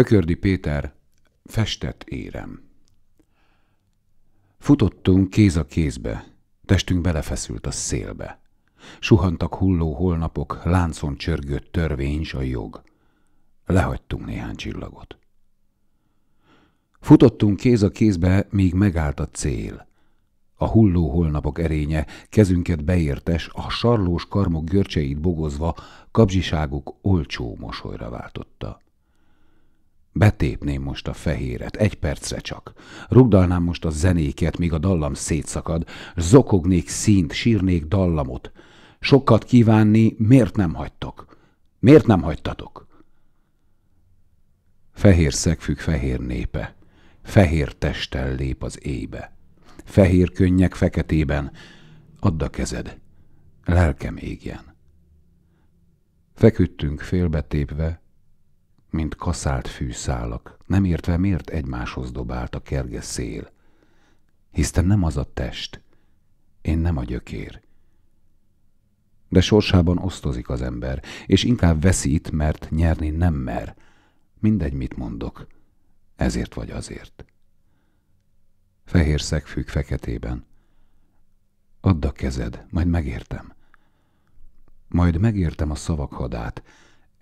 Ökördi Péter, festett érem. Futottunk kéz a kézbe, testünk belefeszült a szélbe. Suhantak hulló holnapok, láncon csörgött törvény a jog. Lehagytunk néhány csillagot. Futottunk kéz a kézbe, míg megállt a cél. A hulló holnapok erénye, kezünket beértes, a sarlós karmok görcseit bogozva, kapzsiságuk olcsó mosolyra váltotta. Betépném most a fehéret, egy percre csak. Rugdalnám most a zenéket, míg a dallam szétszakad, zokognék színt, sírnék dallamot. Sokat kívánni miért nem hagytok? Miért nem hagytatok? Fehér szegfűk fehér népe, fehér testtel lép az éjbe. Fehér könnyek feketében, add a kezed, lelkem égjen. Feküdtünk félbetépve, mint kaszált fűszálak, nem értve miért egymáshoz dobált a kerge szél. te nem az a test, én nem a gyökér. De sorsában osztozik az ember, és inkább veszít, mert nyerni nem mer. Mindegy, mit mondok. Ezért vagy azért. Fehér szegfűk feketében. Add a kezed, majd megértem. Majd megértem a szavak hadát,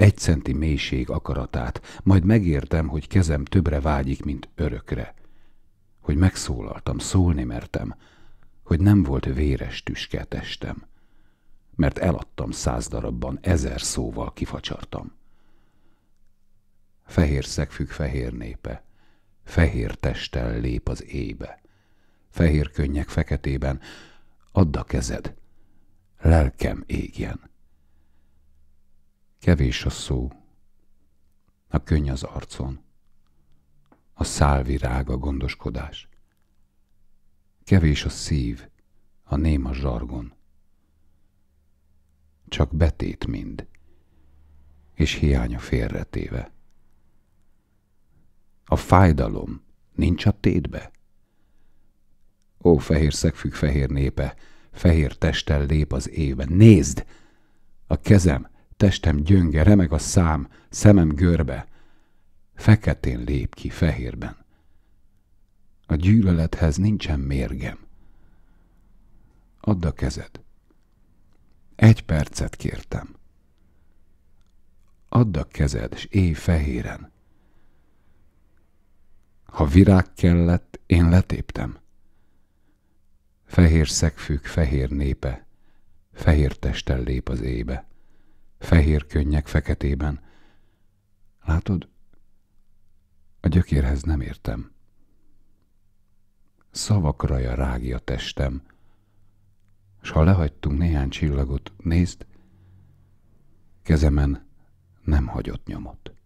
egy centi mélység akaratát, majd megértem, hogy kezem többre vágyik, mint örökre. Hogy megszólaltam, szólni mertem, hogy nem volt véres tüske testem, mert eladtam száz darabban, ezer szóval kifacsartam. Fehér szegfük fehér népe, fehér testtel lép az ébe, fehér könnyek feketében, add a kezed, lelkem égjen. Kevés a szó, a könny az arcon, a szálvirág a gondoskodás. Kevés a szív, a néma zsargon. Csak betét mind, és hiánya félretéve. A fájdalom nincs a tétbe? Ó, fehér szegfügg fehér népe, fehér testtel lép az éve. Nézd! A kezem testem gyönge, remeg a szám, szemem görbe. Feketén lép ki fehérben. A gyűlölethez nincsen mérgem. Add a kezed. Egy percet kértem. Add a kezed, s éj fehéren. Ha virág kellett, én letéptem. Fehér szegfűk fehér népe, fehér testen lép az ébe fehér könnyek feketében. Látod? A gyökérhez nem értem. rági rágja testem, és ha lehagytunk néhány csillagot, nézd, kezemen nem hagyott nyomot.